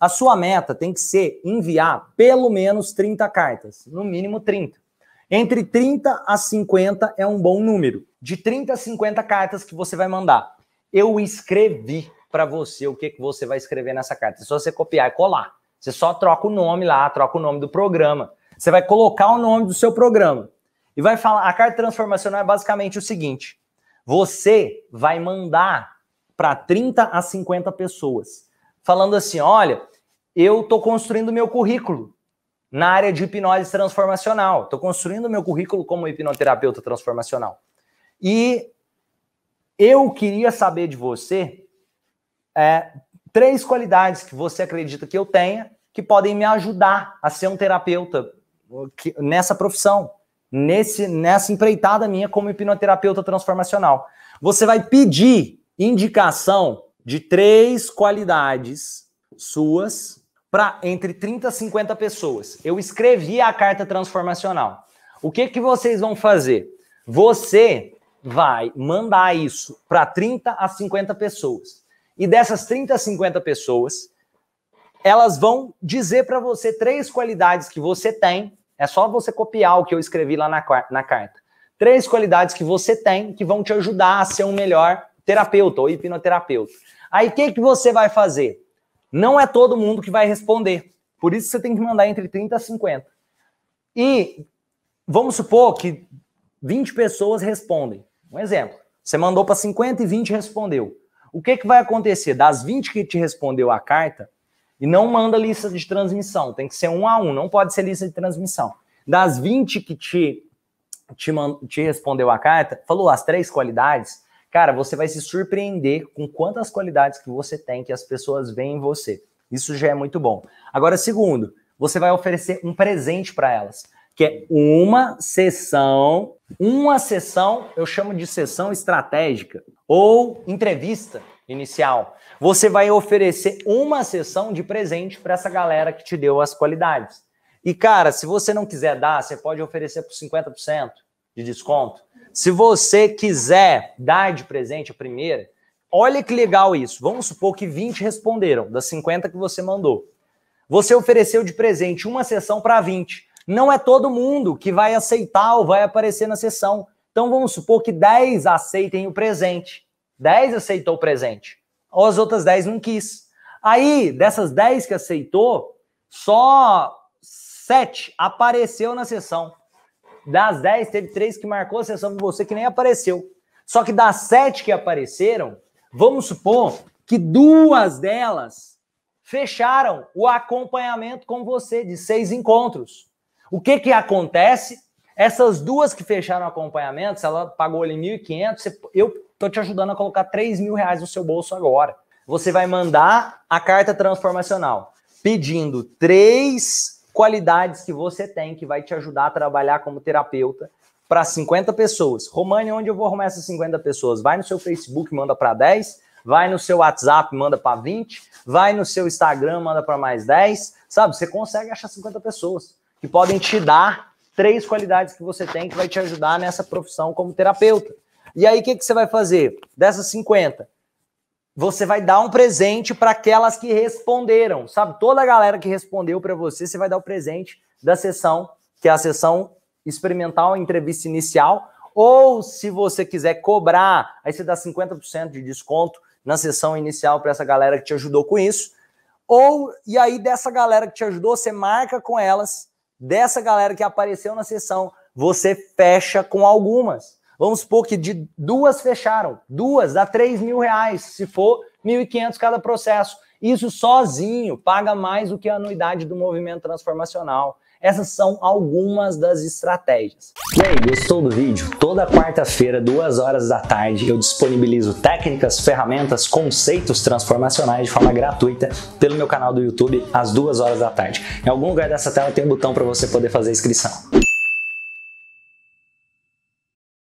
A sua meta tem que ser enviar pelo menos 30 cartas, no mínimo 30. Entre 30 a 50 é um bom número. De 30 a 50 cartas que você vai mandar. Eu escrevi para você o que, que você vai escrever nessa carta. É só você copiar e colar. Você só troca o nome lá, troca o nome do programa. Você vai colocar o nome do seu programa. E vai falar. A carta transformacional é basicamente o seguinte: você vai mandar para 30 a 50 pessoas falando assim: olha, eu estou construindo meu currículo na área de hipnose transformacional, estou construindo meu currículo como hipnoterapeuta transformacional. E eu queria saber de você é, três qualidades que você acredita que eu tenha que podem me ajudar a ser um terapeuta nessa profissão, nesse, nessa empreitada minha como hipnoterapeuta transformacional. Você vai pedir indicação de três qualidades suas para entre 30 e 50 pessoas. Eu escrevi a carta transformacional. O que, que vocês vão fazer? Você vai mandar isso para 30 a 50 pessoas. E dessas 30 a 50 pessoas, elas vão dizer para você três qualidades que você tem. É só você copiar o que eu escrevi lá na, na carta. Três qualidades que você tem que vão te ajudar a ser um melhor terapeuta ou hipnoterapeuta. Aí o que, que você vai fazer? Não é todo mundo que vai responder. Por isso você tem que mandar entre 30 a 50. E vamos supor que 20 pessoas respondem. Um exemplo. Você mandou para 50 e 20 respondeu. O que, que vai acontecer? Das 20 que te respondeu a carta, e não manda lista de transmissão, tem que ser um a um, não pode ser lista de transmissão. Das 20 que te, te, te respondeu a carta, falou as três qualidades, Cara, você vai se surpreender com quantas qualidades que você tem que as pessoas veem em você. Isso já é muito bom. Agora, segundo, você vai oferecer um presente para elas, que é uma sessão, uma sessão, eu chamo de sessão estratégica ou entrevista inicial. Você vai oferecer uma sessão de presente para essa galera que te deu as qualidades. E cara, se você não quiser dar, você pode oferecer por 50% de desconto. Se você quiser dar de presente a primeira, olha que legal isso. Vamos supor que 20 responderam, das 50 que você mandou. Você ofereceu de presente uma sessão para 20. Não é todo mundo que vai aceitar ou vai aparecer na sessão. Então vamos supor que 10 aceitem o presente. 10 aceitou o presente. Ou as outras 10 não quis. Aí, dessas 10 que aceitou, só 7 apareceu na sessão. Das 10, teve 3 que marcou a sessão com você que nem apareceu. Só que das 7 que apareceram, vamos supor que duas delas fecharam o acompanhamento com você de seis encontros. O que, que acontece? Essas duas que fecharam o acompanhamento, se ela pagou ali 1.500, eu estou te ajudando a colocar 3 mil reais no seu bolso agora. Você vai mandar a carta transformacional pedindo três qualidades que você tem que vai te ajudar a trabalhar como terapeuta para 50 pessoas. Romani, onde eu vou arrumar essas 50 pessoas? Vai no seu Facebook, manda para 10, vai no seu WhatsApp, manda para 20, vai no seu Instagram, manda para mais 10. Sabe, você consegue achar 50 pessoas que podem te dar três qualidades que você tem que vai te ajudar nessa profissão como terapeuta. E aí, o que, que você vai fazer? Dessas 50, você vai dar um presente para aquelas que responderam, sabe? Toda a galera que respondeu para você, você vai dar o presente da sessão, que é a sessão experimental, entrevista inicial, ou se você quiser cobrar, aí você dá 50% de desconto na sessão inicial para essa galera que te ajudou com isso. Ou e aí dessa galera que te ajudou, você marca com elas, dessa galera que apareceu na sessão, você fecha com algumas. Vamos supor que de duas fecharam, duas dá 3 mil reais, se for 1.500 cada processo. Isso sozinho paga mais do que a anuidade do movimento transformacional. Essas são algumas das estratégias. E aí, gostou do vídeo? Toda quarta-feira, duas horas da tarde, eu disponibilizo técnicas, ferramentas, conceitos transformacionais de forma gratuita pelo meu canal do YouTube às duas horas da tarde. Em algum lugar dessa tela tem um botão para você poder fazer inscrição.